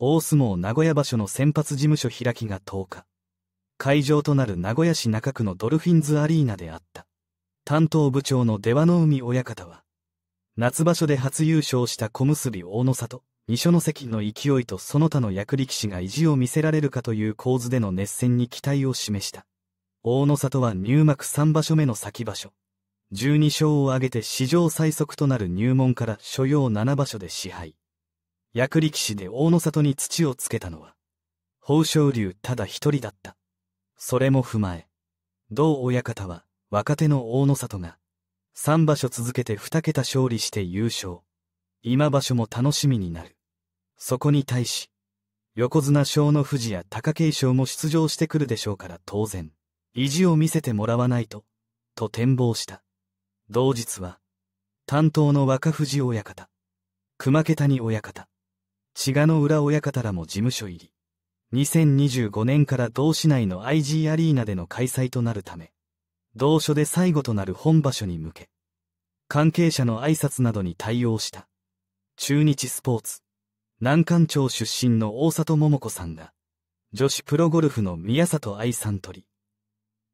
大相撲名古屋場所の先発事務所開きが10日、会場となる名古屋市中区のドルフィンズアリーナであった。担当部長の出羽の海親方は、夏場所で初優勝した小結大野里、二所ノ関の勢いとその他の役力士が意地を見せられるかという構図での熱戦に期待を示した。大野里は入幕3場所目の先場所。12勝を挙げて史上最速となる入門から所要7場所で支配。役力士で大の里に土をつけたのは、宝生龍。ただ一人だった。それも踏まえ、同親方は若手の大の里が、3場所続けて2桁勝利して優勝。今場所も楽しみになる。そこに対し、横綱小の富士や貴景勝も出場してくるでしょうから当然、意地を見せてもらわないと、と展望した。同日は、担当の若富士親方、熊桁谷親方、志賀の浦親方らも事務所入り、2025年から同市内の IG アリーナでの開催となるため、同所で最後となる本場所に向け、関係者の挨拶などに対応した、中日スポーツ、南関町出身の大里桃子さんが、女子プロゴルフの宮里愛さんとり、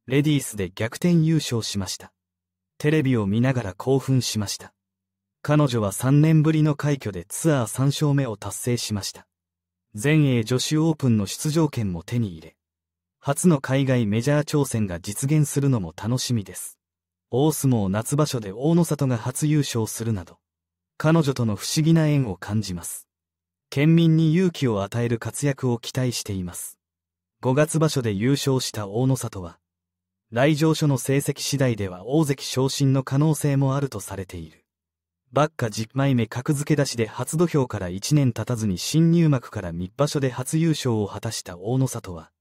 レディースで逆転優勝しました。テレビを見ながら興奮しました。彼女は3年ぶりの快挙でツアー3勝目を達成しました。全英女子オープンの出場権も手に入れ、初の海外メジャー挑戦が実現するのも楽しみです。大相撲夏場所で大野里が初優勝するなど、彼女との不思議な縁を感じます。県民に勇気を与える活躍を期待しています。5月場所で優勝した大野里は、来場所の成績次第では大関昇進の可能性もあるとされている。ばっか十枚目格付け出しで初土俵から一年経たずに新入幕から三場所で初優勝を果たした大野里は、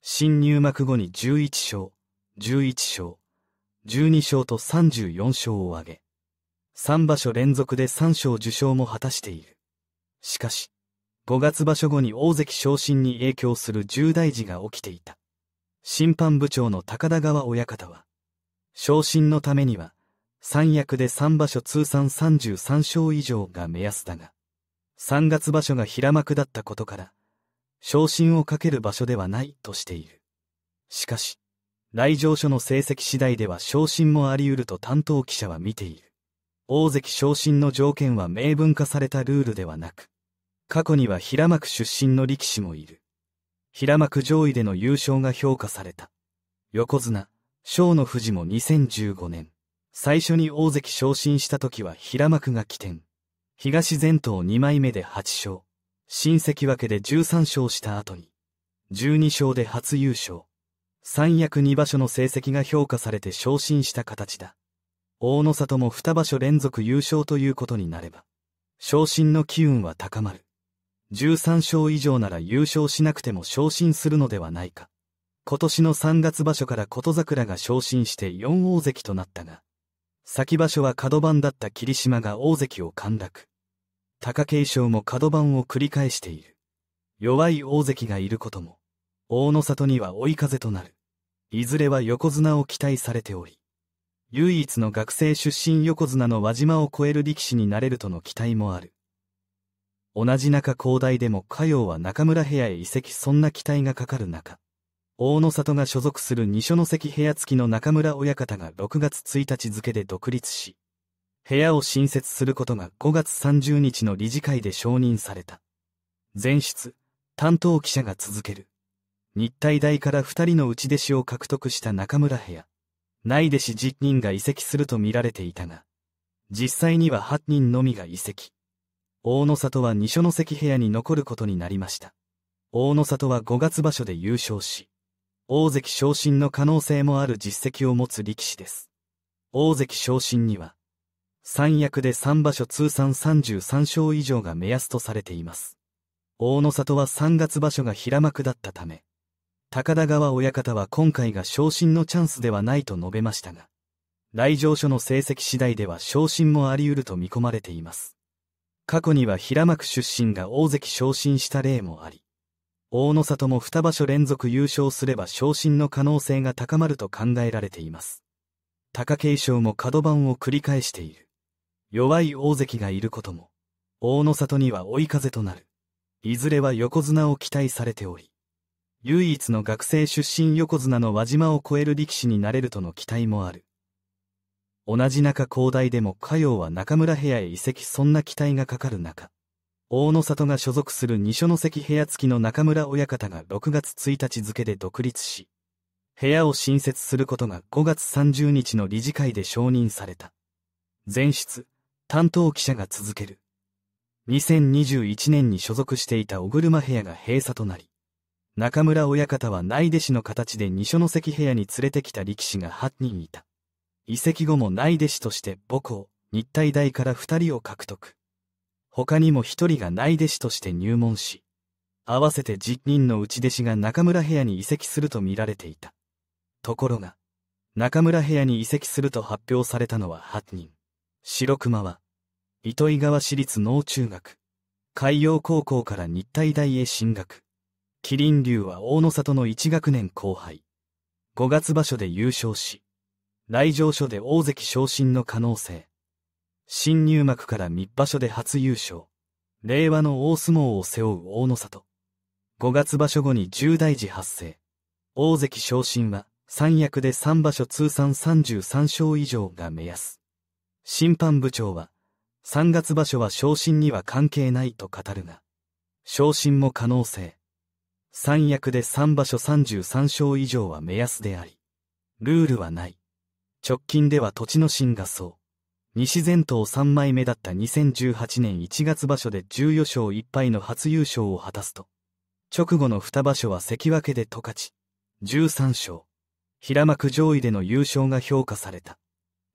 新入幕後に十一勝、十一勝、十二勝と三十四勝を挙げ、三場所連続で三勝受賞も果たしている。しかし、五月場所後に大関昇進に影響する重大事が起きていた。審判部長の高田川親方は、昇進のためには、三役で三場所通算33勝以上が目安だが、三月場所が平幕だったことから、昇進をかける場所ではないとしている。しかし、来場所の成績次第では昇進もあり得ると担当記者は見ている。大関昇進の条件は明文化されたルールではなく、過去には平幕出身の力士もいる。平幕上位での優勝が評価された。横綱、小野富士も2015年。最初に大関昇進した時は平幕が起点。東前頭2枚目で8勝。新関脇で13勝した後に、12勝で初優勝。三役2場所の成績が評価されて昇進した形だ。大の里も2場所連続優勝ということになれば、昇進の機運は高まる。13勝以上なら優勝しなくても昇進するのではないか。今年の3月場所から琴桜が昇進して4大関となったが、先場所は角番だった霧島が大関を陥落。貴景勝も角番を繰り返している。弱い大関がいることも、大の里には追い風となる。いずれは横綱を期待されており、唯一の学生出身横綱の輪島を超える力士になれるとの期待もある。同じ中高大でも火曜は中村部屋へ移籍そんな期待がかかる中、大野里が所属する二所ノ関部屋付きの中村親方が6月1日付で独立し、部屋を新設することが5月30日の理事会で承認された。前室、担当記者が続ける。日体大から二人の内弟子を獲得した中村部屋。内弟子10人が移籍すると見られていたが、実際には8人のみが移籍。大野里は二所ノ関部屋に残ることになりました。大野里は5月場所で優勝し、大関昇進の可能性もある実績を持つ力士です。大関昇進には、三役で3場所通算33勝以上が目安とされています。大野里は3月場所が平幕だったため、高田川親方は今回が昇進のチャンスではないと述べましたが、来場所の成績次第では昇進もあり得ると見込まれています。過去には平幕出身が大関昇進した例もあり、大野里も2場所連続優勝すれば昇進の可能性が高まると考えられています。貴景勝も角番を繰り返している。弱い大関がいることも、大野里には追い風となる。いずれは横綱を期待されており、唯一の学生出身横綱の輪島を超える力士になれるとの期待もある。同じ中高大でも火曜は中村部屋へ移籍そんな期待がかかる中、大野里が所属する二所ノ関部屋付きの中村親方が6月1日付で独立し、部屋を新設することが5月30日の理事会で承認された。前室、担当記者が続ける。2021年に所属していた小車部屋が閉鎖となり、中村親方は内弟子の形で二所ノ関部屋に連れてきた力士が8人いた。移籍後も内弟子として母校、日体大から2人を獲得。他にも一人が内弟子として入門し、合わせて10人の内弟子が中村部屋に移籍すると見られていた。ところが、中村部屋に移籍すると発表されたのは8人。白熊は、糸魚川市立農中学、海洋高校から日体大へ進学。麒麟竜は大野里の1学年後輩。5月場所で優勝し、来場所で大関昇進の可能性。新入幕から密場所で初優勝。令和の大相撲を背負う大の里。5月場所後に重大事発生。大関昇進は三役で3場所通算33勝以上が目安。審判部長は、3月場所は昇進には関係ないと語るが、昇進も可能性。三役で3場所33勝以上は目安であり、ルールはない。直近では土地の進がそう。西前頭三枚目だった2018年1月場所で14勝1敗の初優勝を果たすと、直後の二場所は関脇で十勝、13勝、平幕上位での優勝が評価された。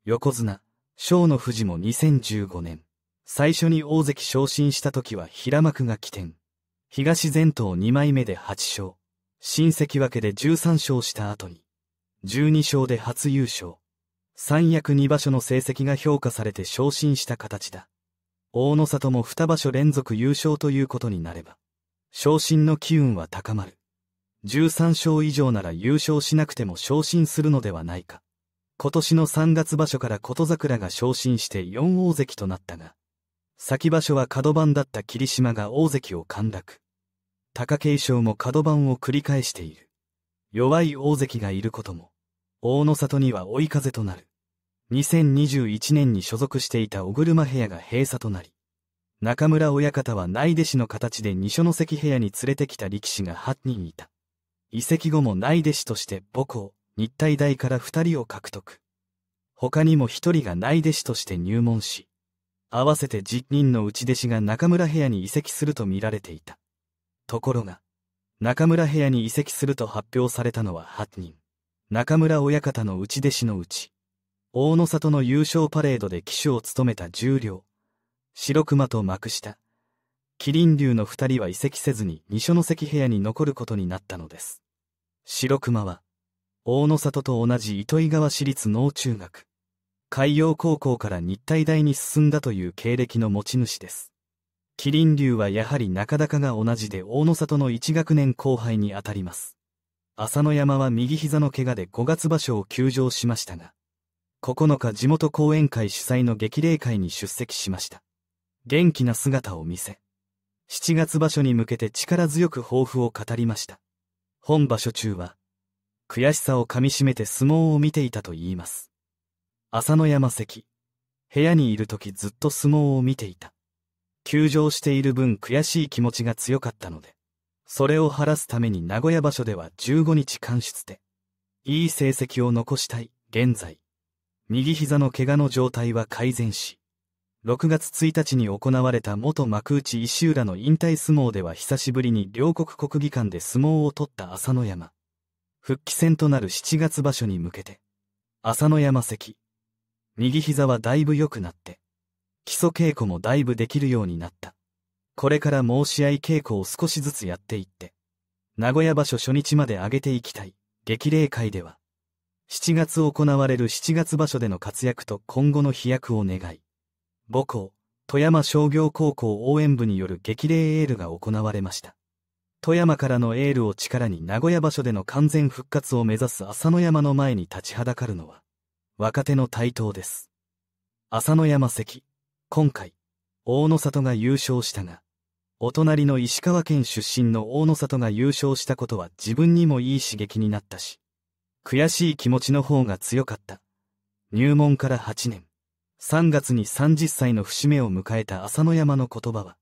横綱、小の富士も2015年、最初に大関昇進した時は平幕が起点。東前頭二枚目で8勝、新関脇で13勝した後に、12勝で初優勝。三役二場所の成績が評価されて昇進した形だ。大野里も二場所連続優勝ということになれば、昇進の機運は高まる。十三勝以上なら優勝しなくても昇進するのではないか。今年の三月場所から琴桜が昇進して四大関となったが、先場所は角番だった霧島が大関を陥落。貴景勝も角番を繰り返している。弱い大関がいることも、大野里には追い風となる。2021年に所属していた小車部屋が閉鎖となり、中村親方は内弟子の形で二所ノ関部屋に連れてきた力士が8人いた。移籍後も内弟子として母校、日体大から2人を獲得。他にも1人が内弟子として入門し、合わせて10人の内弟子が中村部屋に移籍すると見られていた。ところが、中村部屋に移籍すると発表されたのは8人。中村親方の内弟子のうち、大野里の優勝パレードで騎手を務めた十両、白熊と幕下、麒麟竜の二人は移籍せずに二所ノ関部屋に残ることになったのです。白熊は、大野里と同じ糸魚川市立農中学、海洋高校から日体大に進んだという経歴の持ち主です。麒麟竜はやはり中高が同じで大野里の一学年後輩にあたります。浅野山は右膝の怪我で5月場所を休場しましたが、9日地元講演会主催の激励会に出席しました。元気な姿を見せ、7月場所に向けて力強く抱負を語りました。本場所中は、悔しさをかみしめて相撲を見ていたと言います。浅野山関、部屋にいる時ずっと相撲を見ていた。休場している分悔しい気持ちが強かったので、それを晴らすために名古屋場所では15日間出で、いい成績を残したい、現在。右膝の怪我の状態は改善し、6月1日に行われた元幕内石浦の引退相撲では久しぶりに両国国技館で相撲を取った朝乃山。復帰戦となる7月場所に向けて、朝乃山関。右膝はだいぶ良くなって、基礎稽古もだいぶできるようになった。これから申し合い稽古を少しずつやっていって、名古屋場所初日まで上げていきたい、激励会では、7月行われる7月場所での活躍と今後の飛躍を願い、母校、富山商業高校応援部による激励エールが行われました。富山からのエールを力に名古屋場所での完全復活を目指す浅野山の前に立ちはだかるのは、若手の台頭です。浅野山関、今回、大野里が優勝したが、お隣の石川県出身の大野里が優勝したことは自分にもいい刺激になったし、悔しい気持ちの方が強かった。入門から8年、3月に30歳の節目を迎えた浅野山の言葉は、